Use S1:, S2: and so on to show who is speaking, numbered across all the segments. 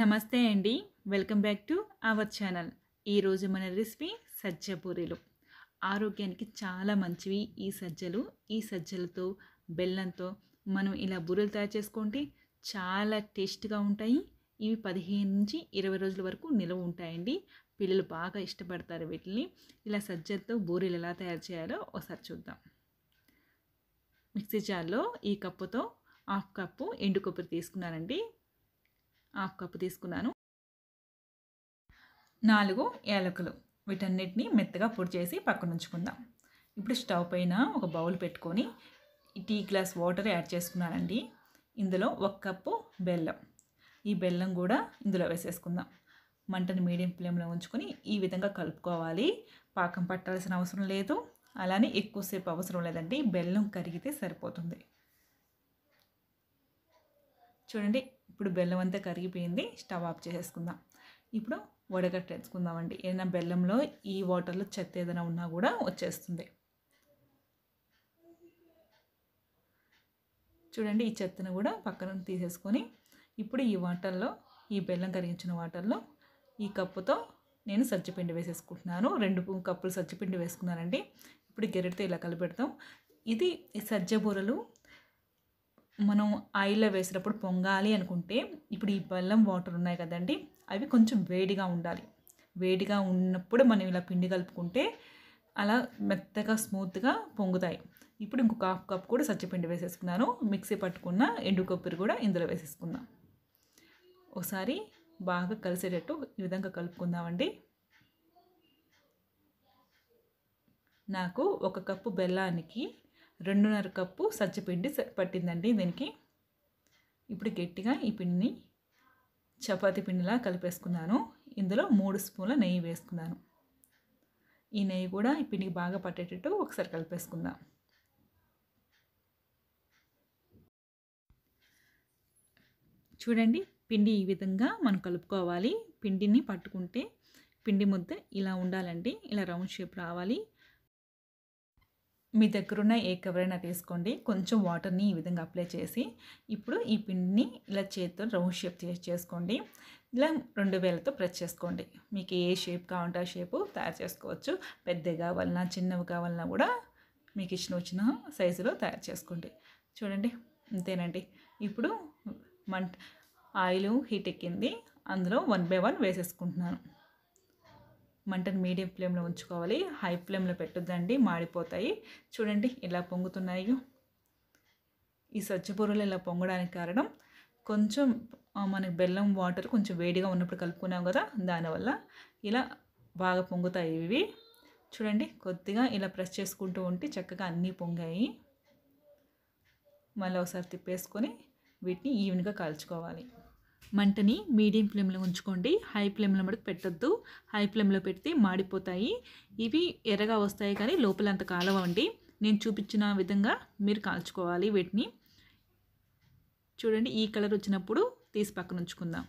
S1: నమస్తే అండి welcome back to our channel ఈరోజు మన రెసిపీ సజ్జ పూరీలు ఆరోగ్యానికి చాలా మంచివి ఈ సజ్జలు ఈ సజ్జలతో బెల్లంతో మనం ఇలా బూరెలు తయారు చేసుకుంటే చాలా టేస్ట్గా ఉంటాయి ఇవి పదిహేను నుంచి ఇరవై రోజుల వరకు నిలువ ఉంటాయండి పిల్లలు బాగా ఇష్టపడతారు వీటిని ఇలా సజ్జలతో బూరెలు ఎలా తయారు చేయాలో ఒకసారి చూద్దాం మిక్సీ జార్లో ఈ కప్పుతో హాఫ్ కప్పు ఎండు కొబ్బరి తీసుకున్నానండి హాఫ్ కప్పు తీసుకున్నాను నాలుగు యాలకులు వీటన్నిటిని మెత్తగా పొడి చేసి పక్కన ఉంచుకుందాం ఇప్పుడు స్టవ్ పైన ఒక బౌల్ పెట్టుకొని టీ గ్లాస్ వాటర్ యాడ్ చేసుకున్నానండి ఇందులో ఒక కప్పు బెల్లం ఈ బెల్లం కూడా ఇందులో వేసేసుకుందాం మంటను మీడియం ఫ్లేమ్లో ఉంచుకొని ఈ విధంగా కలుపుకోవాలి పాకం పట్టాల్సిన అవసరం లేదు అలానే ఎక్కువసేపు అవసరం లేదండి బెల్లం కరిగితే సరిపోతుంది చూడండి ఇప్పుడు బెల్లం అంతా కరిగిపోయింది స్టవ్ ఆఫ్ చేసేసుకుందాం ఇప్పుడు అండి ఏదైనా బెల్లంలో ఈ వాటర్లో చెత్త ఏదైనా ఉన్నా కూడా వచ్చేస్తుంది చూడండి ఈ చెత్తను కూడా పక్కన తీసేసుకొని ఇప్పుడు ఈ వాటర్లో ఈ బెల్లం కరిగించిన వాటర్లో ఈ కప్పుతో నేను సజ్జపిండి వేసేసుకుంటున్నాను రెండు కప్పులు సజ్జపిండి వేసుకున్నానండి ఇప్పుడు గెరెటితో ఇలా కలిపెడతాం ఇది సజ్జ బూరలు మనం ఆయిల్లో వేసినప్పుడు పొంగాలి అనుకుంటే ఇప్పుడు ఈ బెల్లం వాటర్ ఉన్నాయి కదండి అవి కొంచెం వేడిగా ఉండాలి వేడిగా ఉన్నప్పుడు మనం ఇలా పిండి కలుపుకుంటే అలా మెత్తగా స్మూత్గా పొంగుతాయి ఇప్పుడు ఇంకొక హాఫ్ కప్ కూడా సచ్చిపిండి వేసేసుకున్నాను మిక్సీ పట్టుకున్న ఎండు కొబ్బరి కూడా ఇందులో వేసేసుకుందాం ఒకసారి బాగా కలిసేటట్టు ఈ విధంగా కలుపుకుందామండి నాకు ఒక కప్పు బెల్లానికి రెండున్నర కప్పు సజ్జపిండి పట్టిందండి దీనికి ఇప్పుడు గట్టిగా ఈ పిండిని చపాతి పిండిలా కలిపేసుకున్నాను ఇందులో మూడు స్పూన్ల నెయ్యి వేసుకున్నాను ఈ నెయ్యి కూడా ఈ పిండికి బాగా పట్టేటట్టు ఒకసారి కలిపేసుకుందాం చూడండి పిండి ఈ విధంగా మనం కలుపుకోవాలి పిండిని పట్టుకుంటే పిండి ముద్ద ఇలా ఉండాలండి ఇలా రౌండ్ షేప్ రావాలి మీ దగ్గరున్న ఏ కవరైనా తీసుకోండి కొంచెం వాటర్ని ఈ విధంగా అప్లై చేసి ఇప్పుడు ఈ పిండిని ఇలా చేతితో రౌండ్ షేప్ చేసుకోండి ఇలా రెండు వేలతో ప్రెస్ చేసుకోండి మీకు ఏ షేప్ కావాలంటే ఆ షేపు తయారు చేసుకోవచ్చు పెద్దవి కావాలన్నా చిన్నవి కావాలన్నా కూడా మీకు ఇచ్చిన వచ్చిన సైజులో తయారు చేసుకోండి చూడండి అంతేనండి ఇప్పుడు మంట ఆయిల్ హీట్ ఎక్కింది అందులో వన్ బై వన్ వేసేసుకుంటున్నాను మంటను మీడియం ఫ్లేమ్లో ఉంచుకోవాలి హై ఫ్లేమ్లో పెట్టొద్దండి మాడిపోతాయి చూడండి ఇలా పొంగుతున్నాయో ఈ సజ్జపూరలు ఇలా పొంగడానికి కారణం కొంచెం మనకి బెల్లం వాటర్ కొంచెం వేడిగా ఉన్నప్పుడు కలుపుకున్నాం కదా దానివల్ల ఇలా బాగా పొంగుతాయి ఇవి చూడండి కొద్దిగా ఇలా ప్రెస్ చేసుకుంటూ ఉంటే చక్కగా అన్నీ పొంగాయి మళ్ళీ ఒకసారి తిప్పేసుకొని వీటిని ఈవెన్గా కాల్చుకోవాలి మంటని మీడియం ఫ్లేమ్లో ఉంచుకోండి హై ఫ్లేమ్లో మటుకు పెట్టద్దు హై ఫ్లేమ్లో పెడితే మాడిపోతాయి ఇవి ఎర్రగా వస్తాయి కానీ లోపల అంత కాలవండి నేను చూపించిన విధంగా మీరు కాల్చుకోవాలి వీటిని చూడండి ఈ కలర్ వచ్చినప్పుడు తీసి పక్కన ఉంచుకుందాం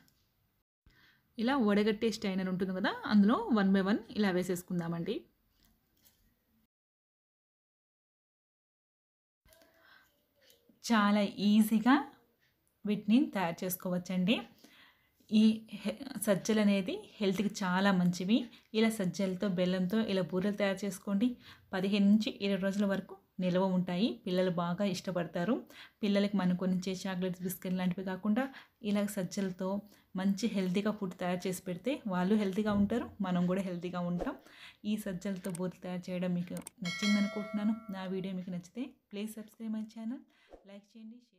S1: ఇలా వడగట్టే స్టైనర్ ఉంటుంది కదా అందులో వన్ బై వన్ ఇలా వేసేసుకుందామండి చాలా ఈజీగా వీటిని తయారు చేసుకోవచ్చండి ఈ సజ్జలు అనేది హెల్త్కి చాలా మంచివి ఇలా సజ్జలతో బెల్లంతో ఇలా బూరెలు తయారు చేసుకోండి పదిహేను నుంచి ఇరవై రోజుల వరకు నిల్వ ఉంటాయి పిల్లలు బాగా ఇష్టపడతారు పిల్లలకి మనం కొనిచ్చే చాక్లెట్స్ బిస్కెట్ లాంటివి కాకుండా ఇలా సజ్జలతో మంచి హెల్తీగా ఫుడ్ తయారు చేసి పెడితే వాళ్ళు హెల్తీగా ఉంటారు మనం కూడా హెల్తీగా ఉంటాం ఈ సజ్జలతో బూరెలు తయారు చేయడం మీకు నచ్చింది అనుకుంటున్నాను నా వీడియో మీకు నచ్చితే please subscribe my channel like చేయండి